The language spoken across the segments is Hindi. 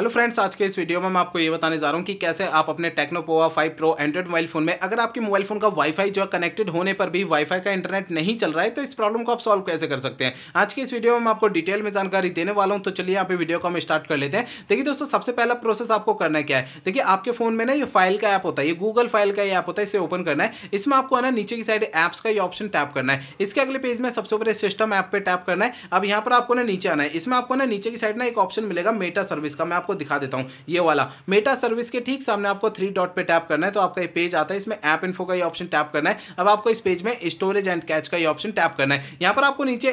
हेलो फ्रेंड्स आज के इस वीडियो में मैं आपको ये बताने जा रहा हूँ कि कैसे आप अपने Tecno Pova 5 pro android mobile phone में अगर आपके मोबाइल फ़ोन का वाईफाई जो है कनेक्टेड होने पर भी वाईफाई का इंटरनेट नहीं चल रहा है तो इस प्रॉब्लम को आप सॉल्व कैसे कर सकते हैं आज के इस वीडियो में मैं आपको डिटेल में जानकारी देने वाला हूँ तो चलिए आप वीडियो को हम स्टार्ट कर लेते हैं देखिए दोस्तों सबसे पहला प्रोसेस आपको करना क्या है देखिए आपके फ़ोन में ना ये फाइल का ऐप होता है ये गूगल फाइल का ऐप होता है इसे ओपन करना है इसमें आपको है ना नीचे की साइड ऐप्स का ये ऑप्शन टैप करना है इसके अगले पेज में सबसे ऊपर सिस्टम ऐप पर टैप करना है अब यहाँ पर आपको ना नीचे आना है इसमें आपको ना नीचे की साइड ना एक ऑप्शन मिलेगा मेटा सर्विस का मैं आपको आपको दिखा देता हूँ ये वाला मेटा सर्विस के ठीक सामने आपको थ्री डॉट पे टैप करना है तो आपका ये पेज आता है इसमें ऐप इन्फो का ये ऑप्शन टैप करना है अब आपको इस पेज में स्टोरेज एंड कैच का ये ऑप्शन टैप करना है यहाँ पर आपको नीचे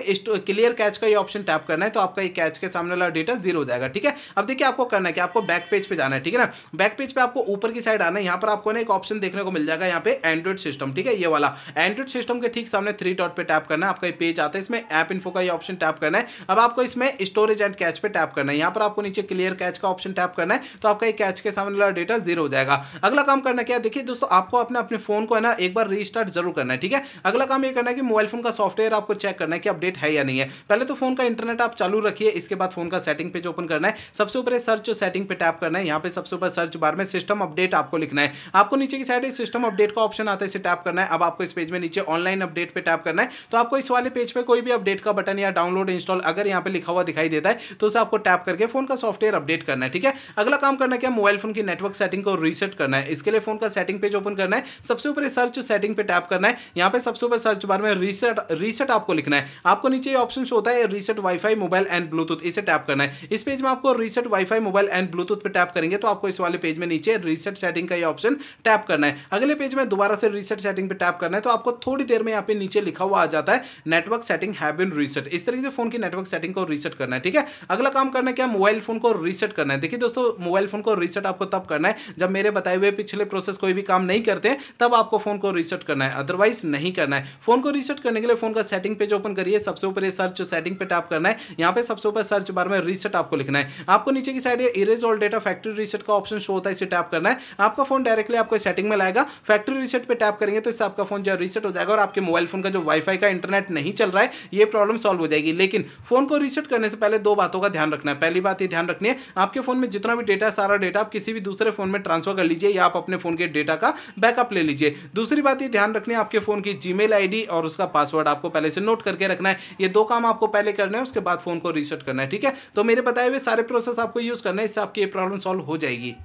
क्लियर कैच का ये ऑप्शन टैप करना है तो आपका ये कैच के सामने वाला डेटा जीरो हो जाएगा ठीक है अब देखिए आपको करना है कि आपको बैक पेज पर जाना है ठीक है ना बैक पेज पर आपको ऊपर की साइड आना है यहाँ पर आपको ना एक ऑप्शन देखने को मिल जाएगा यहाँ पे एंड्रॉइड सिस्टम ठीक है ये वाला एंड्रॉइड सिस्टम के ठीक सामने थ्री डॉट पर टैप करना है आपका ये पेज आता है इसमें ऐप इन्फो का ये ऑप्शन टैप करना है अब आपको इसमें स्टोरेज एंड कैच पर टैप करना है यहाँ पर आपको नीचे क्लियर कैच कैच का ऑप्शन टैप करना है तो आपका ये कैच के सामने वाला डेटा जीरो हो जाएगा अगला काम करना क्या देखिए दोस्तों आपको अपने अपने फोन को है ना एक बार रिस्टार्ट जरूर करना है ठीक है अगला काम ये करना है कि मोबाइल फोन का सॉफ्टवेयर आपको चेक करना है कि अपडेट है या नहीं है पहले तो फोन का इंटरनेट आप चालू रखिए इसके बाद फोन का सेटिंग पेज ओपन करना है सबसे ऊपर सर्च सेटिंग पे टैप करना है यहाँ पे सबसे ऊपर सर्च बार में सिस्टम अपडेट आपको लिखना है आपको नीचे की साइड सिस्टम अपडेट का ऑप्शन आता है इसे टैप करना है अब आपको इस पेज में नीचे ऑनलाइन अपडेट पर टैप करना है तो आपको इस वाले पेज पर कोई भी अपडेट का बटन या डाउनलोड इंस्टॉल अगर यहाँ पे लिखा हुआ दिखाई देता है तो उसे आपको टैप करके फोन का सॉफ्टवेयर अपडेट करना है ठीक है अगला काम करना क्या मोबाइल फोन की नेटवर्क सेटिंग को रीसेट करना है इसके लिए फोन का सेटिंग पेज ओपन करना है सबसे ऊपर सर्च सेटिंग पे टैप करना है यहाँ पे सबसे ऊपर सर्च बार में रीसेट रीसेट आपको लिखना है आपको नीचे ऑप्शन होता है reset WiFi mobile and Bluetooth इसे टैप करना है इस पेज में आपको reset WiFi mobile and Bluetooth पर टैप करेंगे तो आपको इस वाले पेज में नीचे रीसेट सेटिंग का ये ऑप्शन टैप करना है अगले पेज में दोबारा से रीसेट सेटिंग पर टैप करना है तो आपको थोड़ी देर में यहाँ पे नीचे लिखा हुआ आ जाता है network setting have been reset इस तरीके से फोन की नेटवर्क सेटिंग को रीसेट करना है ठीक है अगला काम करना क्या मोबाइल फोन को रीसेट करना है देखिए दोस्तों मोबाइल फ़ोन को रीसेट आपको तब करना है जब मेरे बताए हुए पिछले प्रोसेस कोई भी काम नहीं करते तब आपको फ़ोन को रीसेट करना है अदरवाइज नहीं करना है फ़ोन को रीसेट करने के लिए फ़ोन का सेटिंग पेज ओपन करिए सबसे ऊपर ये सर्च सेटिंग पे टैप करना है यहाँ पे सबसे ऊपर सर्च बार में रीसेट आपको लिखना है आपको नीचे की side erase all data factory reset का ऑप्शन शो होता है इसे टैप करना है आपका फोन डायरेक्टली आपको सेटिंग में लाएगा फैक्ट्री रीसेट पर टैप करेंगे तो इससे आपका फोन जो रीसेट हो जाएगा और आपके मोबाइल फोन का जो वाईफाई का इंटरनेट नहीं चल रहा है ये प्रॉब्लम सॉल्व हो जाएगी लेकिन फोन को रीसेट करने से पहले दो बातों का ध्यान रखना है पहली बात ये ध्यान रखनी है आपके फ़ोन में जितना भी डेटा है सारा डेटा आप किसी भी दूसरे फ़ोन में ट्रांसफर कर लीजिए या आप अपने फ़ोन के डेटा का बैकअप ले लीजिए दूसरी बात ये ध्यान रखनी है आपके फ़ोन की जी मेल और उसका पासवर्ड आपको पहले से नोट करके रखना है ये दो काम आपको पहले करना है उसके बाद फ़ोन को रिसेट करना है ठीक है तो मेरे बताए हुए सारे प्रोसेस आपको यूज़ करना है इससे आपकी ये प्रॉब्लम सॉल्व हो जाएगी